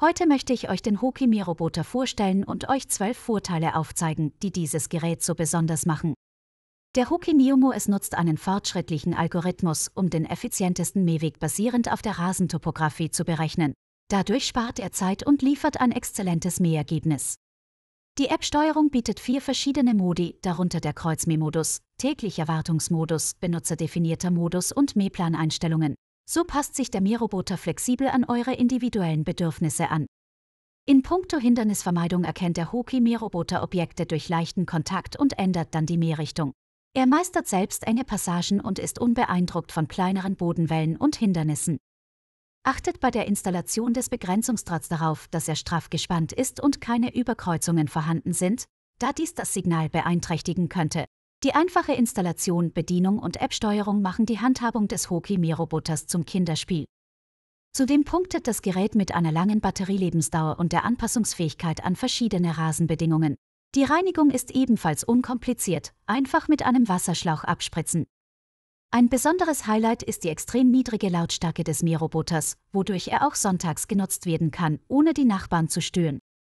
Heute möchte ich euch den Hokimi-Roboter vorstellen und euch zwölf Vorteile aufzeigen, die dieses Gerät so besonders machen. Der Hokimiomo es nutzt einen fortschrittlichen Algorithmus, um den effizientesten Mähweg basierend auf der Rasentopographie zu berechnen. Dadurch spart er Zeit und liefert ein exzellentes Mähergebnis. Die App-Steuerung bietet vier verschiedene Modi, darunter der Kreuzmähmodus, täglicher Wartungsmodus, benutzerdefinierter Modus und Mähplaneinstellungen. So passt sich der Miroboter flexibel an eure individuellen Bedürfnisse an. In puncto Hindernisvermeidung erkennt der Hoki Miroboter Objekte durch leichten Kontakt und ändert dann die Meerrichtung. Er meistert selbst enge Passagen und ist unbeeindruckt von kleineren Bodenwellen und Hindernissen. Achtet bei der Installation des Begrenzungsdrahts darauf, dass er straff gespannt ist und keine Überkreuzungen vorhanden sind, da dies das Signal beeinträchtigen könnte. Die einfache Installation, Bedienung und App-Steuerung machen die Handhabung des Hoki Miro-Roboters zum Kinderspiel. Zudem punktet das Gerät mit einer langen Batterielebensdauer und der Anpassungsfähigkeit an verschiedene Rasenbedingungen. Die Reinigung ist ebenfalls unkompliziert, einfach mit einem Wasserschlauch abspritzen. Ein besonderes Highlight ist die extrem niedrige Lautstärke des Mähroboters, wodurch er auch sonntags genutzt werden kann, ohne die Nachbarn zu stören.